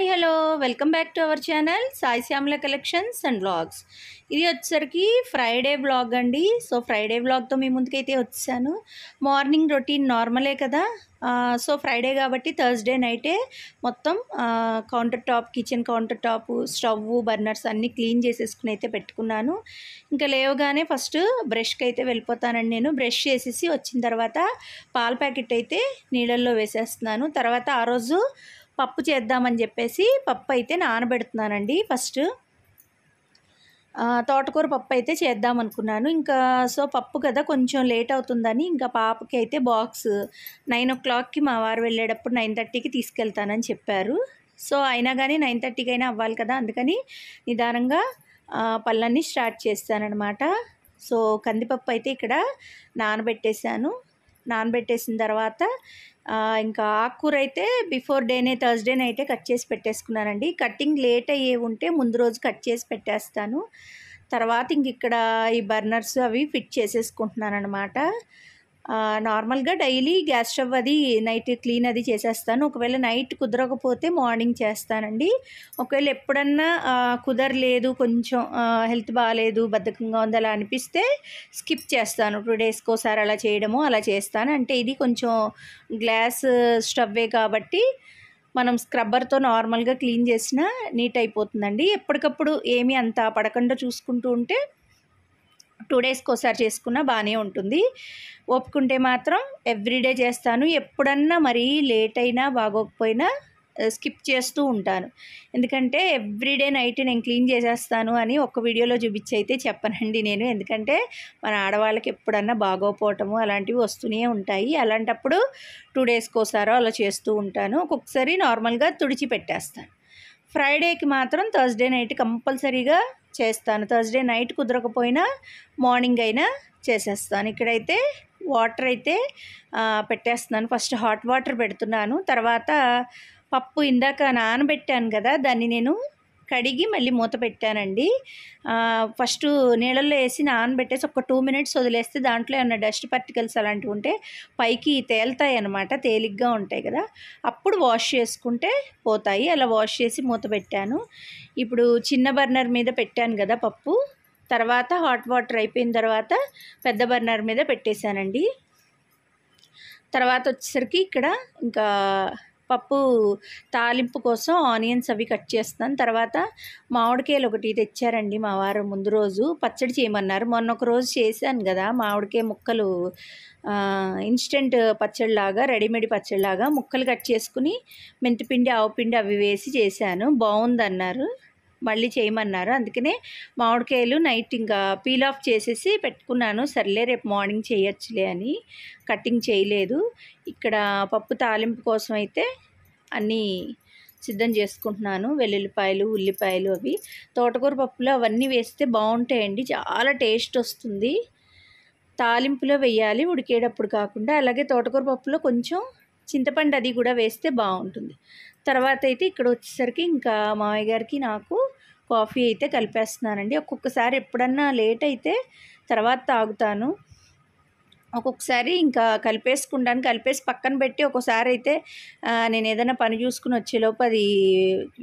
hi hello welcome back to our channel Sai Shyamala collections and blogs ఇది వచ్చేసరికి Friday blog అండి so Friday బ్లాగ్తో మీ ముందుకైతే వచ్చాను మార్నింగ్ రొటీన్ నార్మలే కదా సో ఫ్రైడే కాబట్టి థర్స్డే నైటే మొత్తం counter top kitchen counter top stove burners అన్నీ క్లీన్ చేసేసుకుని అయితే పెట్టుకున్నాను ఇంకా లేవగానే ఫస్ట్ బ్రష్కి అయితే వెళ్ళిపోతానండి నేను బ్రష్ చేసేసి వచ్చిన తర్వాత పాల ప్యాకెట్ అయితే నీళ్ళల్లో వేసేస్తున్నాను తర్వాత ఆ రోజు పప్పు చేద్దామని చెప్పేసి పప్పు అయితే నానబెడుతున్నానండి ఫస్ట్ తోటకూర పప్పు అయితే చేద్దాం అనుకున్నాను ఇంకా సో పప్పు కదా కొంచెం లేట్ అవుతుందని ఇంకా పాపకి అయితే బాక్స్ నైన్ ఓ క్లాక్కి మా వారు వెళ్ళేటప్పుడు నైన్ థర్టీకి తీసుకెళ్తానని చెప్పారు సో అయినా కానీ నైన్ థర్టీకి అయినా అవ్వాలి కదా అందుకని నిదానంగా పళ్ళన్నీ స్టార్ట్ చేస్తానమాట సో కందిపప్పు అయితే ఇక్కడ నానబెట్టేశాను నానబెట్టేసిన తర్వాత ఇంకా ఆకుకూర అయితే బిఫోర్ డేనే థర్స్డేనే అయితే కట్ చేసి పెట్టేసుకున్నానండి కటింగ్ లేట్ అయ్యే ఉంటే ముందు రోజు కట్ చేసి పెట్టేస్తాను తర్వాత ఇంక ఇక్కడ ఈ బర్నర్స్ అవి ఫిట్ చేసేసుకుంటున్నాను అనమాట నార్మల్గా డైలీ గ్యాస్ స్టవ్ అది నైట్ క్లీన్ అది చేసేస్తాను ఒకవేళ నైట్ కుదరకపోతే మార్నింగ్ చేస్తానండి ఒకవేళ ఎప్పుడన్నా కుదరలేదు కొంచెం హెల్త్ బాగాలేదు బద్ధకంగా ఉంది అలా అనిపిస్తే స్కిప్ చేస్తాను టూ డేస్కి ఒకసారి అలా చేయడము అలా చేస్తాను అంటే ఇది కొంచెం గ్లాస్ స్టవ్వే కాబట్టి మనం స్క్రబ్బర్తో నార్మల్గా క్లీన్ చేసినా నీట్ అయిపోతుందండి ఎప్పటికప్పుడు ఏమీ అంత పడకుండా చూసుకుంటూ ఉంటే టూ డేస్కి ఒకసారి చేసుకున్నా బాగానే ఉంటుంది ఒప్పుకుంటే మాత్రం ఎవ్రీడే చేస్తాను ఎప్పుడన్నా మరీ లేట్ అయినా బాగోకపోయినా స్కిప్ చేస్తూ ఉంటాను ఎందుకంటే ఎవ్రీడే నైట్ నేను క్లీన్ చేసేస్తాను అని ఒక వీడియోలో చూపించి అయితే చెప్పనండి నేను ఎందుకంటే మన ఆడవాళ్ళకి ఎప్పుడన్నా బాగోపోవటము అలాంటివి వస్తూనే ఉంటాయి అలాంటప్పుడు టూ డేస్కి ఒకసారో అలా చేస్తూ ఉంటాను ఒక్కొక్కసారి నార్మల్గా తుడిచి పెట్టేస్తాను ఫ్రైడేకి మాత్రం థర్స్డే నైట్ కంపల్సరీగా చేస్తాను థర్స్డే నైట్ కుదరకపోయినా మార్నింగ్ అయినా చేసేస్తాను ఇక్కడైతే వాటర్ అయితే పెట్టేస్తున్నాను ఫస్ట్ హాట్ వాటర్ పెడుతున్నాను తర్వాత పప్పు ఇందాక నానబెట్టాను కదా దాన్ని నేను కడిగి మళ్ళీ మూత పెట్టానండి ఫస్ట్ నీళ్ళల్లో వేసి నానబెట్టేసి ఒక టూ మినిట్స్ వదిలేస్తే దాంట్లో ఏమైనా డస్ట్ పార్టికల్స్ అలాంటివి ఉంటే పైకి తేలుతాయి అనమాట తేలిగ్గా ఉంటాయి కదా అప్పుడు వాష్ చేసుకుంటే పోతాయి అలా వాష్ చేసి మూత పెట్టాను ఇప్పుడు చిన్న బర్నర్ మీద పెట్టాను కదా పప్పు తర్వాత హాట్ వాటర్ అయిపోయిన తర్వాత పెద్ద బర్నర్ మీద పెట్టేశానండి తర్వాత వచ్చేసరికి ఇక్కడ ఇంకా పప్పు తాలింపు కోసం ఆనియన్స్ అవి కట్ చేస్తాను తర్వాత మామిడికాయలు ఒకటి తెచ్చారండి మా వారు ముందు రోజు పచ్చడి చేయమన్నారు మొన్న ఒక రోజు చేశాను కదా మామిడికాయ ముక్కలు ఇన్స్టెంట్ పచ్చడిలాగా రెడీమేడ్ పచ్చడిలాగా ముక్కలు కట్ చేసుకుని మెంతిపిండి ఆవు పిండి అవి వేసి చేశాను బాగుందన్నారు మళ్ళీ చేయమన్నారు అందుకనే మామిడికాయలు నైట్ ఇంకా పీల్ ఆఫ్ చేసేసి పెట్టుకున్నాను సర్లే రేపు మార్నింగ్ చేయొచ్చులే అని కటింగ్ చేయలేదు ఇక్కడ పప్పు తాలింపు కోసం అయితే అన్నీ సిద్ధం చేసుకుంటున్నాను వెల్లుల్లిపాయలు ఉల్లిపాయలు అవి తోటకూర పప్పులు అవన్నీ వేస్తే బాగుంటాయండి చాలా టేస్ట్ వస్తుంది తాలింపులో వేయాలి ఉడికేటప్పుడు కాకుండా అలాగే తోటకూర పప్పులో కొంచెం చింతపండు అది కూడా వేస్తే బాగుంటుంది తర్వాత అయితే ఇక్కడ వచ్చేసరికి ఇంకా మామయ్య గారికి నాకు కాఫీ అయితే కలిపేస్తున్నానండి ఒక్కొక్కసారి ఎప్పుడన్నా లేట్ అయితే తర్వాత తాగుతాను ఒక్కొక్కసారి ఇంకా కలిపేసుకుంటాను కలిపేసి పక్కన పెట్టి ఒకసారి అయితే నేను ఏదైనా పని చూసుకుని వచ్చేలోపు అది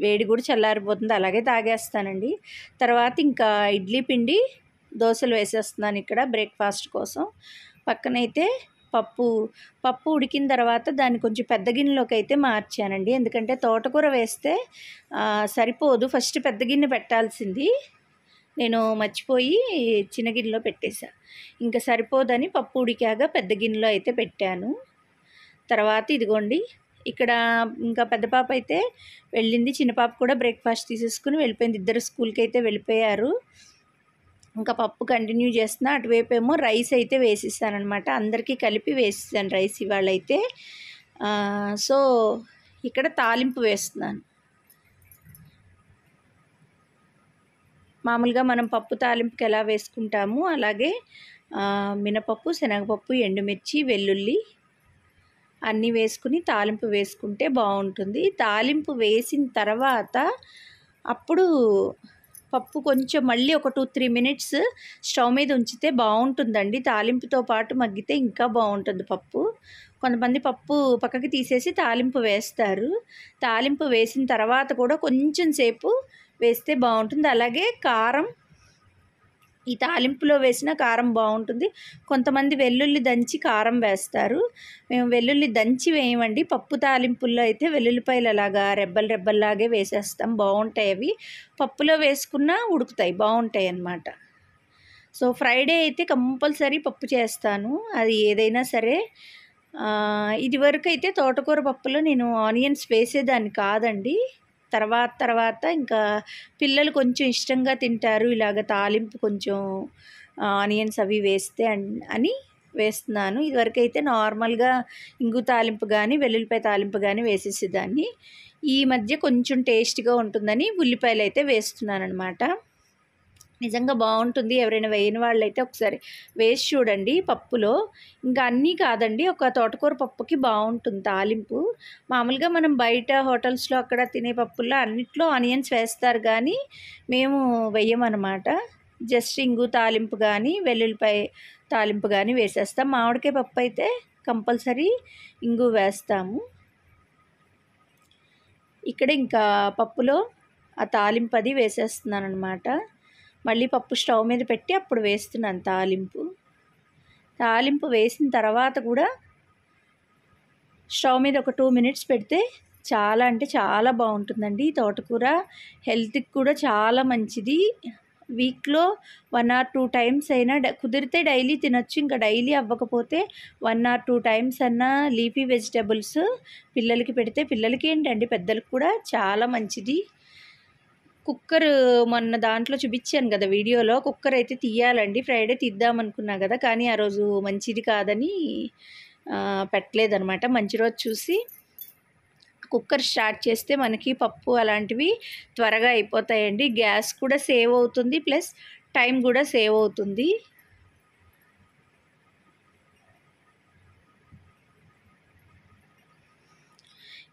వేడి కూడా చల్లారిపోతుంది అలాగే తాగేస్తానండి తర్వాత ఇంకా ఇడ్లీ పిండి దోశలు వేసేస్తున్నాను ఇక్కడ బ్రేక్ఫాస్ట్ కోసం పక్కనైతే పప్పు పప్పు ఉడికిన తర్వాత దాన్ని కొంచెం పెద్ద గిన్నెలోకి అయితే మార్చానండి ఎందుకంటే తోటకూర వేస్తే సరిపోదు ఫస్ట్ పెద్ద గిన్నె పెట్టాల్సింది నేను మర్చిపోయి చిన్న గిన్నెలో పెట్టేశా ఇంకా సరిపోదని పప్పు ఉడికాక పెద్ద గిన్నెలో అయితే పెట్టాను తర్వాత ఇదిగోండి ఇక్కడ ఇంకా పెద్ద పాప అయితే వెళ్ళింది చిన్న పాప కూడా బ్రేక్ఫాస్ట్ తీసేసుకుని వెళ్ళిపోయింది ఇద్దరు స్కూల్కి అయితే వెళ్ళిపోయారు ఇంకా పప్పు కంటిన్యూ చేస్తున్నా అటువైపు ఏమో రైస్ అయితే వేసిస్తానమాట అందరికీ కలిపి వేసిస్తాను రైస్ ఇవాళ అయితే సో ఇక్కడ తాలింపు వేస్తున్నాను మామూలుగా మనం పప్పు తాలింపుకి ఎలా వేసుకుంటాము అలాగే మినపప్పు శనగపప్పు ఎండుమిర్చి వెల్లుల్లి అన్నీ వేసుకుని తాలింపు వేసుకుంటే బాగుంటుంది తాలింపు వేసిన తర్వాత అప్పుడు పప్పు కొంచెం మళ్ళీ ఒక టూ త్రీ మినిట్స్ స్టవ్ మీద ఉంచితే బాగుంటుందండి తాలింపుతో పాటు మగ్గితే ఇంకా బాగుంటుంది పప్పు కొంతమంది పప్పు పక్కకి తీసేసి తాలింపు వేస్తారు తాలింపు వేసిన తర్వాత కూడా కొంచెం సేపు వేస్తే బాగుంటుంది అలాగే కారం ఈ తాలింపులో వేసిన కారం బాగుంటుంది కొంతమంది వెల్లుల్లి దంచి కారం వేస్తారు మేము వెల్లుల్లి దంచి వేయమండి పప్పు తాలింపుల్లో అయితే వెల్లుల్లిపాయలు అలాగా రెబ్బలు రెబ్బల్లాగే వేసేస్తాం బాగుంటాయి అవి పప్పులో వేసుకున్నా ఉడుకుతాయి బాగుంటాయి అన్నమాట సో ఫ్రైడే అయితే కంపల్సరీ పప్పు చేస్తాను అది ఏదైనా సరే వరకు అయితే తోటకూర పప్పులో నేను ఆనియన్స్ వేసేదాన్ని కాదండి తర్వాత తర్వాత ఇంకా పిల్లలు కొంచెం ఇష్టంగా తింటారు ఇలాగ తాలింపు కొంచెం ఆనియన్స్ అవి వేస్తే అని వేస్తున్నాను ఇదివరకు అయితే నార్మల్గా ఇంగు తాలింపు కానీ వెల్లుల్లిపాయ తాలింపు కానీ వేసేసేదాన్ని ఈ మధ్య కొంచెం టేస్ట్గా ఉంటుందని ఉల్లిపాయలు అయితే వేస్తున్నాను అనమాట నిజంగా బాగుంటుంది ఎవరైనా వేయని వాళ్ళైతే ఒకసారి వేసి చూడండి పప్పులో ఇంకా అన్నీ కాదండి ఒక తోటకూర పప్పుకి బాగుంటుంది తాలింపు మామూలుగా మనం బయట హోటల్స్లో అక్కడ తినే పప్పుల్లో అన్నిట్లో ఆనియన్స్ వేస్తారు కానీ మేము వేయమన్నమాట జస్ట్ ఇంగు తాలింపు కానీ వెల్లుల్లిపాయ తాలింపు కానీ వేసేస్తాం మామిడికాయ పప్పు అయితే కంపల్సరీ ఇంగు వేస్తాము ఇక్కడ ఇంకా పప్పులో ఆ తాలింపు అది వేసేస్తున్నాను అనమాట మళ్ళీ పప్పు స్టవ్ మీద పెట్టి అప్పుడు వేస్తున్నాను తాలింపు తాలింపు వేసిన తర్వాత కూడా స్టవ్ మీద ఒక టూ మినిట్స్ పెడితే చాలా అంటే చాలా బాగుంటుందండి తోటకూర హెల్త్కి కూడా చాలా మంచిది వీక్లో వన్ ఆర్ టూ టైమ్స్ అయినా కుదిరితే డైలీ తినొచ్చు ఇంకా డైలీ అవ్వకపోతే వన్ ఆర్ టూ టైమ్స్ అన్నా లీఫీ వెజిటేబుల్స్ పిల్లలకి పెడితే పిల్లలకి ఏంటండి పెద్దలకు కూడా చాలా మంచిది కుక్కర్ మొన్న దాంట్లో చూపించాను కదా వీడియోలో కుక్కర్ అయితే తీయాలండి ఫ్రైడే తీద్దాం అనుకున్నా కదా కానీ ఆ రోజు మంచిది కాదని పెట్టలేదనమాట మంచి రోజు చూసి కుక్కర్ స్టార్ట్ చేస్తే మనకి పప్పు అలాంటివి త్వరగా అయిపోతాయండి గ్యాస్ కూడా సేవ్ అవుతుంది ప్లస్ టైం కూడా సేవ్ అవుతుంది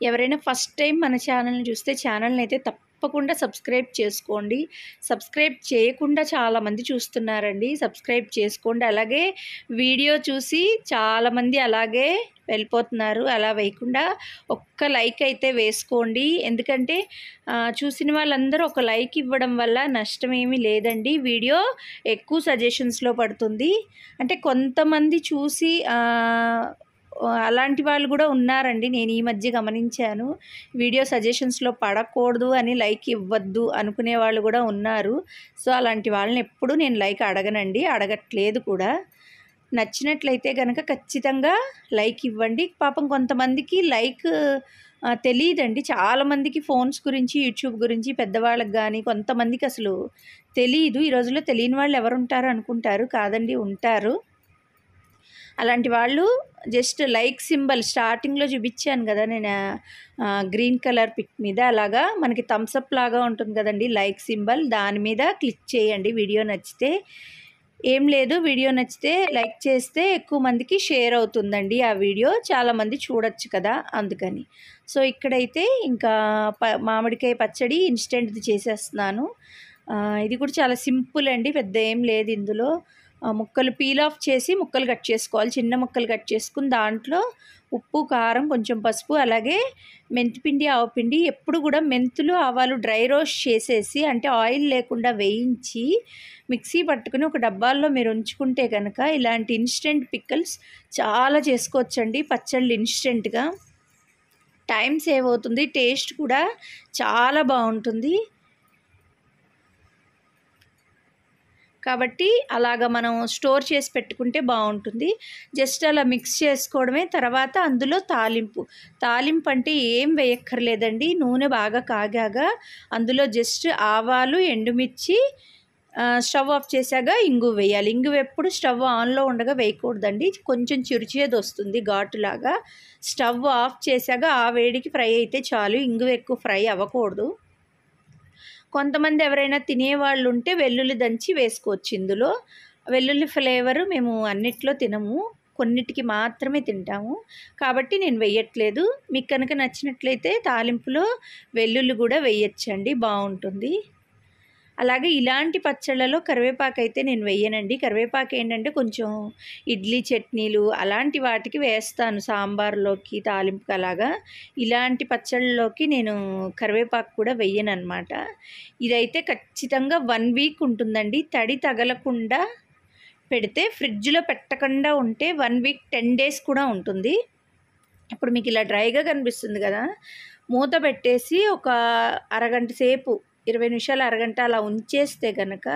ఎవరైనా ఫస్ట్ టైం మన ఛానల్ని చూస్తే ఛానల్ని అయితే తప్ప తప్పకుండా సబ్స్క్రైబ్ చేసుకోండి సబ్స్క్రైబ్ చేయకుండా చాలామంది చూస్తున్నారండి సబ్స్క్రైబ్ చేసుకోండి అలాగే వీడియో చూసి చాలామంది అలాగే వెళ్ళిపోతున్నారు అలా వేయకుండా ఒక్క లైక్ అయితే వేసుకోండి ఎందుకంటే చూసిన వాళ్ళందరూ ఒక లైక్ ఇవ్వడం వల్ల నష్టం ఏమీ లేదండి వీడియో ఎక్కువ సజెషన్స్లో పడుతుంది అంటే కొంతమంది చూసి అలాంటి వాళ్ళు కూడా ఉన్నారండి నేను ఈ మధ్య గమనించాను వీడియో సజెషన్స్లో పడకూడదు అని లైక్ ఇవ్వద్దు అనుకునే వాళ్ళు కూడా ఉన్నారు సో అలాంటి వాళ్ళని ఎప్పుడూ నేను లైక్ అడగనండి అడగట్లేదు కూడా నచ్చినట్లయితే కనుక ఖచ్చితంగా లైక్ ఇవ్వండి పాపం కొంతమందికి లైక్ తెలియదండి చాలామందికి ఫోన్స్ గురించి యూట్యూబ్ గురించి పెద్దవాళ్ళకి కానీ కొంతమందికి అసలు తెలియదు ఈ రోజుల్లో తెలియని వాళ్ళు ఎవరుంటారు అనుకుంటారు కాదండి ఉంటారు అలాంటి వాళ్ళు జస్ట్ లైక్ సింబల్ స్టార్టింగ్లో చూపించాను కదా నేను గ్రీన్ కలర్ పిక్ మీద అలాగా మనకి థమ్స్అప్ లాగా ఉంటుంది కదండి లైక్ సింబల్ దాని మీద క్లిక్ చేయండి వీడియో నచ్చితే ఏం లేదు వీడియో నచ్చితే లైక్ చేస్తే ఎక్కువ మందికి షేర్ అవుతుందండి ఆ వీడియో చాలామంది చూడొచ్చు కదా అందుకని సో ఇక్కడైతే ఇంకా ప మామిడికాయ పచ్చడి ఇన్స్టెంట్ది చేసేస్తున్నాను ఇది కూడా చాలా సింపుల్ అండి పెద్ద ఏం లేదు ఇందులో ముక్కలు పీల్ ఆఫ్ చేసి ముక్కలు కట్ చేసుకోవాలి చిన్న ముక్కలు కట్ చేసుకుని దాంట్లో ఉప్పు కారం కొంచెం పసుపు అలాగే మెంతిపిండి ఆవపిండి ఎప్పుడు కూడా మెంతులు ఆవాలు డ్రై రోస్ట్ చేసేసి అంటే ఆయిల్ లేకుండా వేయించి మిక్సీ పట్టుకుని ఒక డబ్బాల్లో మీరు ఉంచుకుంటే కనుక ఇలాంటి ఇన్స్టెంట్ పిక్కల్స్ చాలా చేసుకోవచ్చండి పచ్చళ్ళు ఇన్స్టెంట్గా టైం సేవ్ అవుతుంది టేస్ట్ కూడా చాలా బాగుంటుంది కాబట్టి అలాగ మనం స్టోర్ చేసి పెట్టుకుంటే బాగుంటుంది జస్ట్ అలా మిక్స్ చేసుకోవడమే తర్వాత అందులో తాలింపు తాలింపు అంటే ఏం వేయక్కర్లేదండి నూనె బాగా కాగాగా అందులో జస్ట్ ఆవాలు ఎండుమిర్చి స్టవ్ ఆఫ్ చేశాక ఇంగు వేయాలి ఇంగు ఎప్పుడు స్టవ్ ఆన్లో ఉండగా వేయకూడదండి కొంచెం చిరుచేది వస్తుంది ఘాటులాగా స్టవ్ ఆఫ్ చేశాక ఆ వేడికి ఫ్రై అయితే చాలు ఇంగు ఎక్కువ ఫ్రై అవ్వకూడదు కొంతమంది ఎవరైనా తినేవాళ్ళు ఉంటే వెల్లుల్లి దంచి వేసుకోవచ్చు ఇందులో వెల్లుల్లి ఫ్లేవరు మేము అన్నిట్లో తినము కొన్నిటికి మాత్రమే తింటాము కాబట్టి నేను వెయ్యట్లేదు మీకు కనుక నచ్చినట్లయితే తాలింపులో వెల్లుల్లి కూడా వేయచ్చండి బాగుంటుంది అలాగే ఇలాంటి పచ్చళ్ళలో కరివేపాకు అయితే నేను వేయనండి కరివేపాకు ఏంటంటే కొంచెం ఇడ్లీ చట్నీలు అలాంటి వాటికి వేస్తాను సాంబార్లోకి తాలింపు అలాగా ఇలాంటి పచ్చళ్ళలోకి నేను కరివేపాకు కూడా వేయను అనమాట ఇదైతే ఖచ్చితంగా వన్ వీక్ ఉంటుందండి తడి తగలకుండా పెడితే ఫ్రిడ్జ్లో పెట్టకుండా ఉంటే వన్ వీక్ టెన్ డేస్ కూడా ఉంటుంది ఇప్పుడు మీకు ఇలా డ్రైగా కనిపిస్తుంది కదా మూత పెట్టేసి ఒక అరగంట సేపు ఇరవై నిమిషాలు అరగంట అలా ఉంచేస్తే కనుక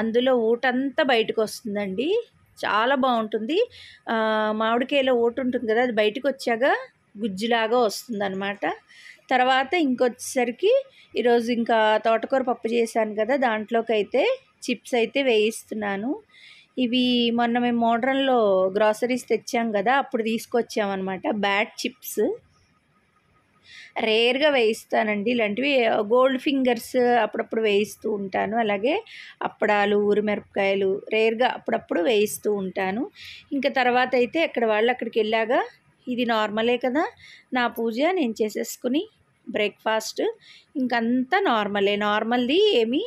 అందులో ఊటంతా బయటకు వస్తుందండి చాలా బాగుంటుంది మామిడికాయలో ఓటు ఉంటుంది కదా అది బయటకు వచ్చాక గుజ్జులాగా వస్తుందన్నమాట తర్వాత ఇంకొచ్చేసరికి ఈరోజు ఇంకా తోటకూర పప్పు చేశాను కదా దాంట్లోకి అయితే చిప్స్ అయితే వేయిస్తున్నాను ఇవి మొన్న మేము మోడ్రన్లో గ్రాసరీస్ తెచ్చాం కదా అప్పుడు తీసుకొచ్చామన్నమాట బ్యాడ్ చిప్స్ రేర్గా వేయిస్తానండి ఇలాంటివి గోల్డ్ ఫింగర్స్ అప్పుడప్పుడు వేయిస్తూ ఉంటాను అలాగే అప్పడాలు ఊరిమిరపకాయలు రేర్గా అప్పుడప్పుడు వేయిస్తూ ఉంటాను ఇంకా తర్వాత అయితే ఎక్కడ వాళ్ళు అక్కడికి వెళ్ళాగా ఇది నార్మలే కదా నా పూజ నేను చేసేసుకుని బ్రేక్ఫాస్ట్ ఇంకంతా నార్మలే నార్మల్ది ఏమీ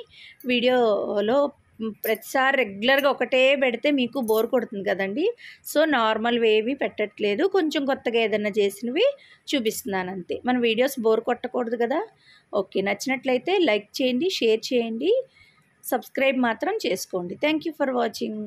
వీడియోలో ప్రతిసారి రెగ్యులర్గా ఒకటే పెడితే మీకు బోర్ కొడుతుంది కదండి సో నార్మల్ వేవి పెట్టట్లేదు కొంచెం కొత్తగా ఏదైనా చేసినవి చూపిస్తున్నాను అంతే మన వీడియోస్ బోర్ కొట్టకూడదు కదా ఓకే నచ్చినట్లయితే లైక్ చేయండి షేర్ చేయండి సబ్స్క్రైబ్ మాత్రం చేసుకోండి థ్యాంక్ ఫర్ వాచింగ్